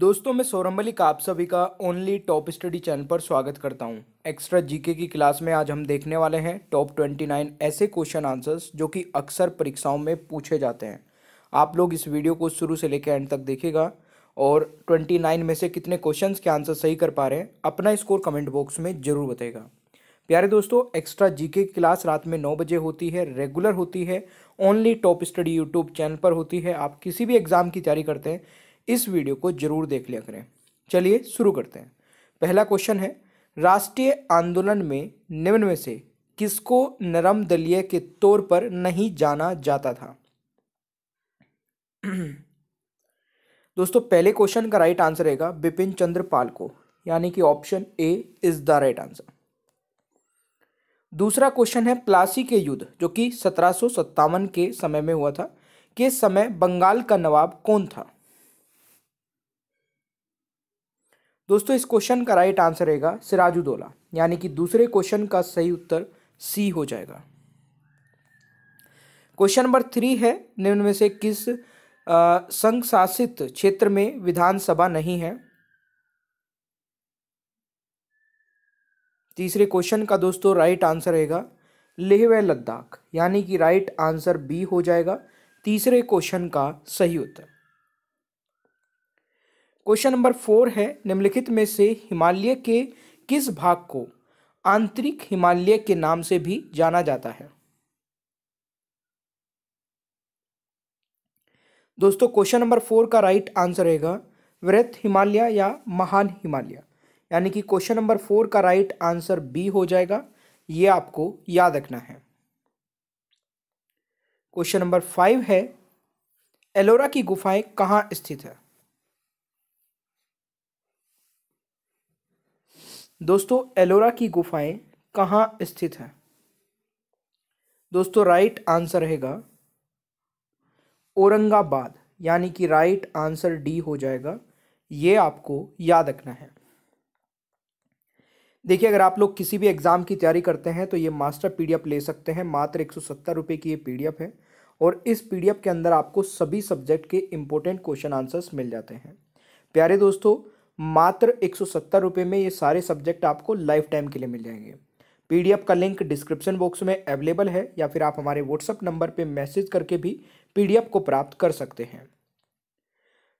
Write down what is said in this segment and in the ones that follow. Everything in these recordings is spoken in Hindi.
दोस्तों मैं सौरभ मलिक आप सभी का ओनली टॉप स्टडी चैनल पर स्वागत करता हूं। एक्स्ट्रा जीके की क्लास में आज हम देखने वाले हैं टॉप ट्वेंटी नाइन ऐसे क्वेश्चन आंसर्स जो कि अक्सर परीक्षाओं में पूछे जाते हैं आप लोग इस वीडियो को शुरू से लेकर एंड तक देखेगा और ट्वेंटी नाइन में से कितने क्वेश्चन के आंसर सही कर पा रहे हैं अपना स्कोर कमेंट बॉक्स में ज़रूर बताएगा प्यारे दोस्तों एक्स्ट्रा जीके की क्लास रात में नौ बजे होती है रेगुलर होती है only top study YouTube channel पर होती है आप किसी भी एग्ज़ाम की तैयारी करते हैं इस वीडियो को जरूर देख लिया करें चलिए शुरू करते हैं पहला क्वेश्चन है राष्ट्रीय आंदोलन में निम्न में से किसको नरम दलीय के तौर पर नहीं जाना जाता था दोस्तों पहले क्वेश्चन का राइट आंसर रहेगा बिपिन चंद्र पाल को यानी कि option A is the right answer दूसरा क्वेश्चन है प्लासी के युद्ध जो कि सत्रह के समय में हुआ था के समय बंगाल का नवाब कौन था दोस्तों इस क्वेश्चन का राइट आंसर रहेगा सिराजुद्दौला यानी कि दूसरे क्वेश्चन का सही उत्तर सी हो जाएगा क्वेश्चन नंबर थ्री है निम्न में से किस संघ शासित क्षेत्र में विधानसभा नहीं है तीसरे क्वेश्चन का दोस्तों राइट आंसर रहेगा लेह व लद्दाख यानी कि राइट आंसर बी हो जाएगा तीसरे क्वेश्चन का सही उत्तर क्वेश्चन नंबर फोर है निम्नलिखित में से हिमालय के किस भाग को आंतरिक हिमालय के नाम से भी जाना जाता है दोस्तों क्वेश्चन नंबर फोर का राइट आंसर रहेगा वृत हिमालय या महान हिमालय यानी कि क्वेश्चन नंबर फोर का राइट आंसर बी हो जाएगा ये आपको याद रखना है क्वेश्चन नंबर फाइव है एलोरा की गुफाएं कहाँ स्थित है दोस्तों एलोरा की गुफाएं कहाँ स्थित हैं दोस्तों राइट आंसर रहेगा औरंगाबाद यानी कि राइट आंसर डी हो जाएगा ये आपको याद रखना है देखिए अगर आप लोग किसी भी एग्ज़ाम की तैयारी करते हैं तो ये मास्टर पीडीएफ ले सकते हैं मात्र एक सौ की ये पीडीएफ है और इस पीडीएफ के अंदर आपको सभी सब्जेक्ट के इम्पोर्टेंट क्वेश्चन आंसर्स मिल जाते हैं प्यारे दोस्तों मात्र एक रुपए में ये सारे सब्जेक्ट आपको लाइफ टाइम के लिए मिल जाएंगे पीडीएफ का लिंक डिस्क्रिप्शन बॉक्स में अवेलेबल है या फिर आप हमारे व्हाट्सअप नंबर पर मैसेज करके भी पी को प्राप्त कर सकते हैं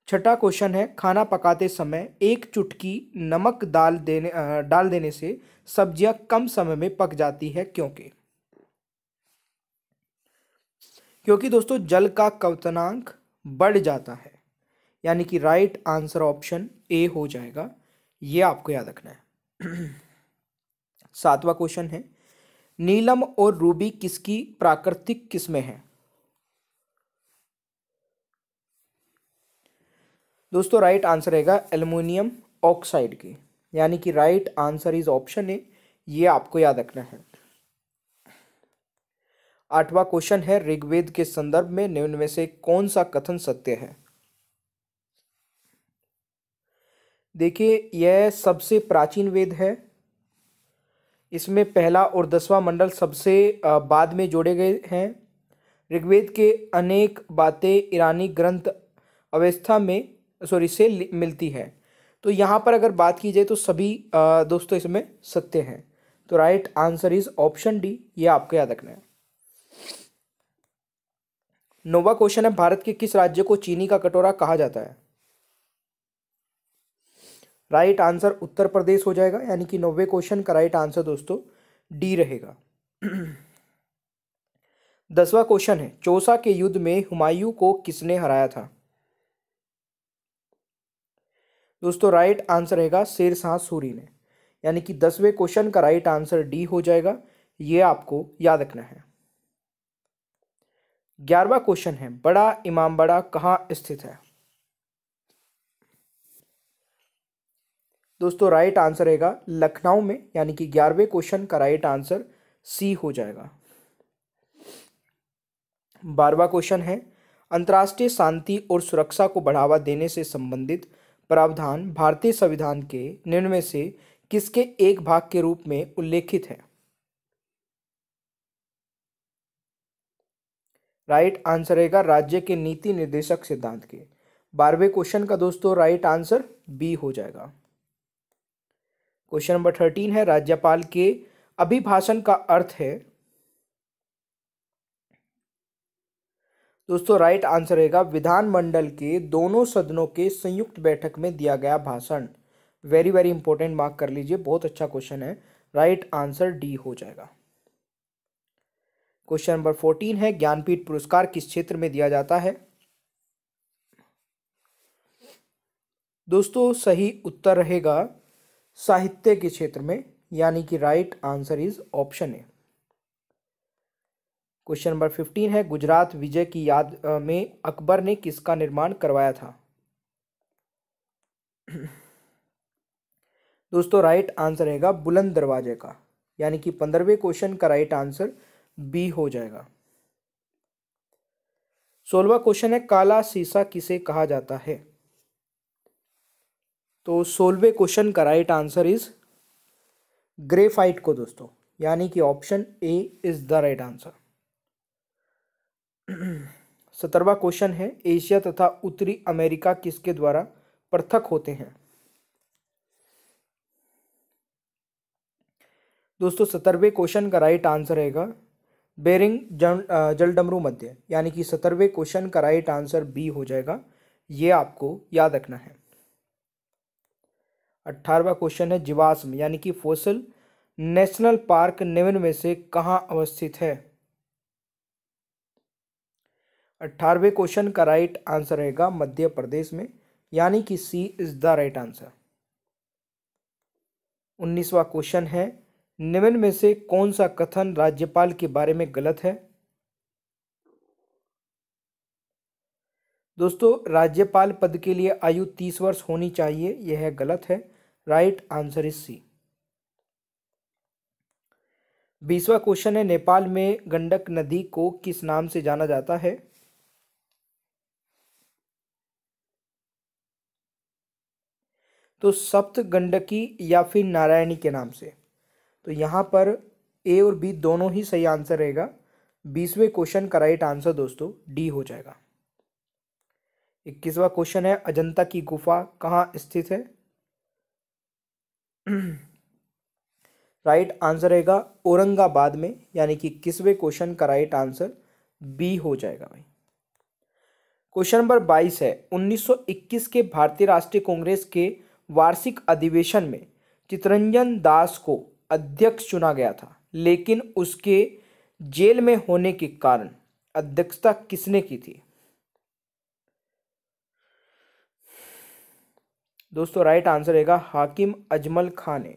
छठा क्वेश्चन है खाना पकाते समय एक चुटकी नमक डाल देने डाल देने से सब्जियां कम समय में पक जाती है क्योंकि क्योंकि दोस्तों जल का कवतनांक बढ़ जाता है यानी कि राइट आंसर ऑप्शन ए हो जाएगा ये आपको याद रखना है सातवां क्वेश्चन है नीलम और रूबी किसकी प्राकृतिक किस्में हैं दोस्तों राइट आंसर रहेगा एल्युमिनियम ऑक्साइड की यानी कि right answer is option A ये आपको याद रखना है आठवां क्वेश्चन है ऋग्वेद के संदर्भ में निम्न में से कौन सा कथन सत्य है देखिए यह सबसे प्राचीन वेद है इसमें पहला और दसवां मंडल सबसे बाद में जोड़े गए हैं ऋग्वेद के अनेक बातें ईरानी ग्रंथ अवस्था में सॉरी से मिलती है तो यहाँ पर अगर बात की जाए तो सभी दोस्तों इसमें सत्य हैं तो right answer is option D ये आपको याद रखना है नोवा क्वेश्चन है भारत के किस राज्य को चीनी का कटोरा कहा जाता है राइट आंसर उत्तर प्रदेश हो जाएगा यानी कि नब्बे क्वेश्चन का राइट आंसर दोस्तों डी रहेगा दसवां क्वेश्चन है चौसा के युद्ध में हुमायूं को किसने हराया था दोस्तों राइट आंसर रहेगा शेर शाह सूरी ने यानी कि दसवें क्वेश्चन का राइट आंसर डी हो जाएगा ये आपको याद रखना है ग्यारहवा क्वेश्चन है बड़ा इमामबाड़ा कहाँ स्थित है दोस्तों राइट आंसर रहेगा लखनऊ में यानी कि ग्यारहवें क्वेश्चन का राइट आंसर सी हो जाएगा बारवा क्वेश्चन है अंतर्राष्ट्रीय शांति और सुरक्षा को बढ़ावा देने से संबंधित प्रावधान भारतीय संविधान के निर्णय से किसके एक भाग के रूप में उल्लेखित है राइट आंसर रहेगा राज्य के नीति निर्देशक सिद्धांत के बारहवें क्वेश्चन का दोस्तों राइट आंसर बी हो जाएगा क्वेश्चन नंबर थर्टीन है राज्यपाल के अभिभाषण का अर्थ है दोस्तों राइट आंसर रहेगा विधानमंडल के दोनों सदनों के संयुक्त बैठक में दिया गया भाषण वेरी वेरी इंपॉर्टेंट मार्क कर लीजिए बहुत अच्छा क्वेश्चन है राइट आंसर डी हो जाएगा क्वेश्चन नंबर फोर्टीन है ज्ञानपीठ पुरस्कार किस क्षेत्र में दिया जाता है दोस्तों सही उत्तर रहेगा साहित्य के क्षेत्र में यानी कि right answer is option A question number fifteen है गुजरात विजय की याद में अकबर ने किसका निर्माण करवाया था दोस्तों राइट आंसर रहेगा बुलंद दरवाजे का यानी कि पंद्रहवें क्वेश्चन का राइट आंसर बी हो जाएगा सोलवा क्वेश्चन है काला शीशा किसे कहा जाता है तो सोलवे क्वेश्चन का राइट आंसर इज ग्रेफाइट को दोस्तों यानी कि option A is the right answer सत्रवा क्वेश्चन है एशिया तथा उत्तरी अमेरिका किसके द्वारा पृथक होते हैं दोस्तों सत्रहवें क्वेश्चन का राइट आंसर रहेगा बेरिंग जलडमरू मध्य यानी कि सत्रहवें क्वेश्चन का राइट आंसर बी हो जाएगा ये आपको याद रखना है अट्ठारहवा क्वेश्चन है जीवाश्म यानी कि फोसल नेशनल पार्क निम्न में से कहाँ अवस्थित है अट्ठारहवें क्वेश्चन का राइट आंसर रहेगा मध्य प्रदेश में यानी कि C is the right answer उन्नीसवा क्वेश्चन है निम्न में से कौन सा कथन राज्यपाल के बारे में गलत है दोस्तों राज्यपाल पद के लिए आयु तीस वर्ष होनी चाहिए यह गलत है राइट आंसर इज सी बीसवा क्वेश्चन है नेपाल में गंडक नदी को किस नाम से जाना जाता है तो सप्त गंडकी या फिर नारायणी के नाम से तो यहां पर ए और बी दोनों ही सही आंसर रहेगा बीसवें क्वेश्चन का राइट आंसर दोस्तों डी हो जाएगा इक्कीसवा क्वेश्चन है अजंता की गुफा कहाँ स्थित है राइट आंसर रहेगा औरंगाबाद में यानी कि किसवे क्वेश्चन का राइट आंसर बी हो जाएगा भाई क्वेश्चन नंबर बाईस है 1921 के भारतीय राष्ट्रीय कांग्रेस के वार्षिक अधिवेशन में चितरंजन दास को अध्यक्ष चुना गया था लेकिन उसके जेल में होने के कारण अध्यक्षता किसने की थी दोस्तों राइट आंसर रहेगा हाकिम अजमल खान है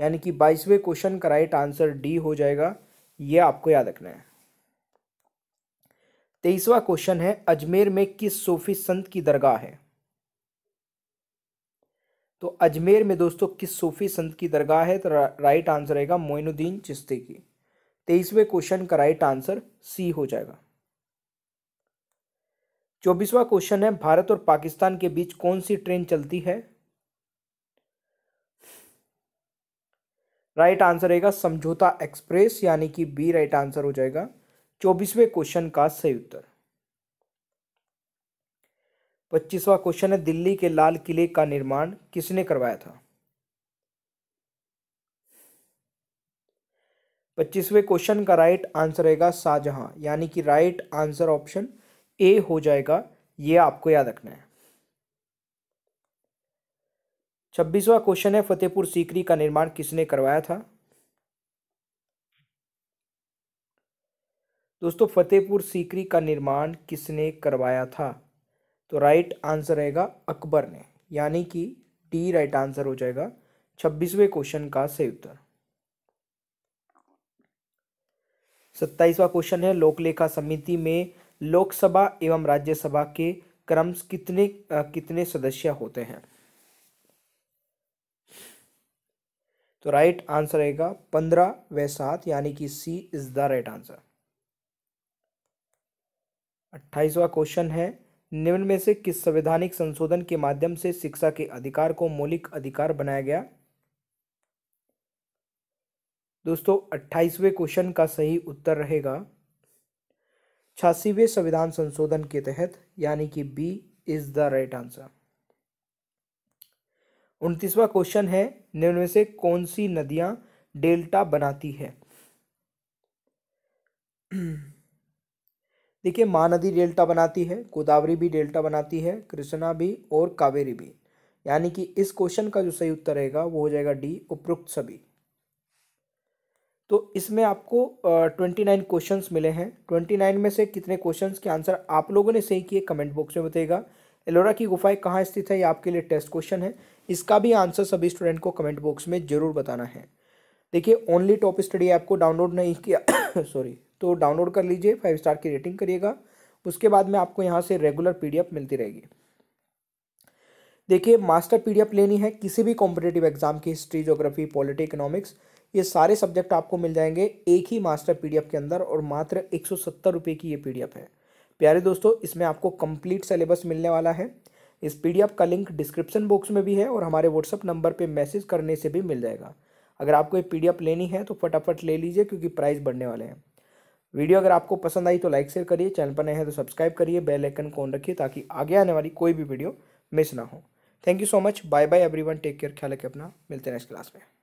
यानी कि बाईसवें क्वेश्चन का राइट आंसर डी हो जाएगा ये आपको याद रखना है तेईसवा क्वेश्चन है अजमेर में किस सूफी संत की दरगाह है तो अजमेर में दोस्तों किस सूफी संत की दरगाह है तो राइट आंसर रहेगा मोइनुद्दीन चिश्ती की तेईसवें क्वेश्चन का राइट आंसर सी हो जाएगा चौबीसवा क्वेश्चन है भारत और पाकिस्तान के बीच कौन सी ट्रेन चलती है राइट आंसर रहेगा समझौता एक्सप्रेस यानी कि बी राइट आंसर हो जाएगा चौबीसवें क्वेश्चन का सही उत्तर पच्चीसवा क्वेश्चन है दिल्ली के लाल किले का निर्माण किसने करवाया था पच्चीसवें क्वेश्चन का राइट आंसर रहेगा शाहजहां यानी कि राइट आंसर ऑप्शन ए हो जाएगा ये आपको याद रखना है छब्बीसवा क्वेश्चन है फतेहपुर सीकरी का निर्माण किसने करवाया था दोस्तों फतेहपुर सीकरी का निर्माण किसने करवाया था तो राइट आंसर रहेगा अकबर ने यानी कि डी राइट आंसर हो जाएगा छब्बीसवें क्वेश्चन का सही उत्तर सत्ताईसवा क्वेश्चन है लोकलेखा समिति में लोकसभा एवं राज्यसभा के क्रम कितने कितने सदस्य होते हैं तो राइट आंसर रहेगा पंद्रह व सात यानी कि C is the right answer अट्ठाईसवा क्वेश्चन है निम्न में से किस संवैधानिक संशोधन के माध्यम से शिक्षा के अधिकार को मौलिक अधिकार बनाया गया दोस्तों अट्ठाईसवें क्वेश्चन का सही उत्तर रहेगा छियासीवें संविधान संशोधन के तहत यानी कि B is the right answer उनतीसवा क्वेश्चन है निम्न में से कौन सी नदियां डेल्टा बनाती है देखिए महानदी डेल्टा बनाती है गोदावरी भी डेल्टा बनाती है कृष्णा भी और कावेरी भी यानी कि इस क्वेश्चन का जो सही उत्तर रहेगा वो हो जाएगा डी उपरोक्त सभी तो इसमें आपको ट्वेंटी नाइन क्वेश्चन मिले हैं ट्वेंटी नाइन में से कितने क्वेश्चन के आंसर आप लोगों ने सही किए कमेंट बॉक्स में बताएगा एलोरा की गुफाएं कहाँ स्थित है ये आपके लिए टेस्ट क्वेश्चन है इसका भी आंसर सभी स्टूडेंट को कमेंट बॉक्स में ज़रूर बताना है देखिए ओनली टॉप स्टडी ऐप को डाउनलोड नहीं किया सॉरी तो डाउनलोड कर लीजिए फाइव स्टार की रेटिंग करिएगा उसके बाद में आपको यहाँ से रेगुलर पी मिलती रहेगी देखिए मास्टर पी लेनी है किसी भी कॉम्पिटेटिव एग्जाम की हिस्ट्री जोग्राफी पॉलिटी इकोनॉमिक्स ये सारे सब्जेक्ट आपको मिल जाएंगे एक ही मास्टर पीडीएफ के अंदर और मात्र एक सौ सत्तर रुपये की ये पीडीएफ है प्यारे दोस्तों इसमें आपको कंप्लीट सिलेबस मिलने वाला है इस पीडीएफ का लिंक डिस्क्रिप्शन बॉक्स में भी है और हमारे व्हाट्सअप नंबर पर मैसेज करने से भी मिल जाएगा अगर आपको ये पीडीएफ लेनी है तो फटाफट ले लीजिए क्योंकि प्राइस बढ़ने वाले हैं वीडियो अगर आपको पसंद आई तो लाइक शेयर करिए चैनल पर नए हैं तो सब्सक्राइब करिए बेल आइकन को ऑन रखिए ताकि आगे आने वाली कोई भी वीडियो मिस ना हो thank you so much bye bye everyone take care ख्याल रखें अपना मिलते हैं नेक्स्ट क्लास में